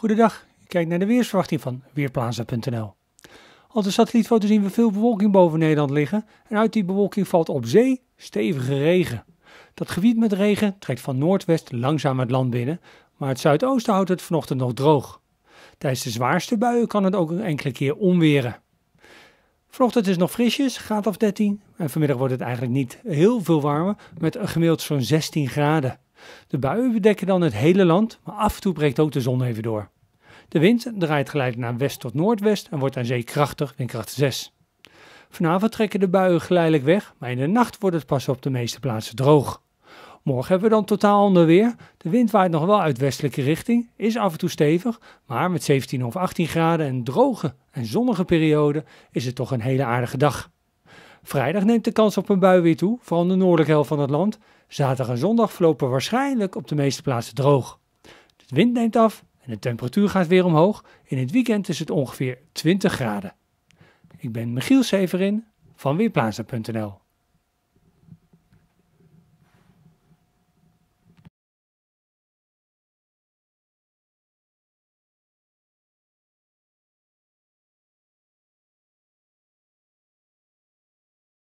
Goedendag, kijk naar de weersverwachting van Weerplaza.nl. Op de satellietfoto zien we veel bewolking boven Nederland liggen en uit die bewolking valt op zee stevige regen. Dat gebied met regen trekt van noordwest langzaam het land binnen, maar het zuidoosten houdt het vanochtend nog droog. Tijdens de zwaarste buien kan het ook een enkele keer omweren. Vanochtend is het nog frisjes, graad of 13. En vanmiddag wordt het eigenlijk niet heel veel warmer, met een gemiddeld zo'n 16 graden. De buien bedekken dan het hele land, maar af en toe breekt ook de zon even door. De wind draait geleidelijk naar west tot noordwest en wordt aan zee krachtig, windkracht 6. Vanavond trekken de buien geleidelijk weg, maar in de nacht wordt het pas op de meeste plaatsen droog. Morgen hebben we dan totaal ander weer. De wind waait nog wel uit westelijke richting, is af en toe stevig, maar met 17 of 18 graden en droge en zonnige periode is het toch een hele aardige dag. Vrijdag neemt de kans op een bui weer toe, vooral in de noordelijke helft van het land. Zaterdag en zondag verlopen waarschijnlijk op de meeste plaatsen droog. De wind neemt af en de temperatuur gaat weer omhoog. In het weekend is het ongeveer 20 graden. Ik ben Michiel Severin van Weerplaatsen.nl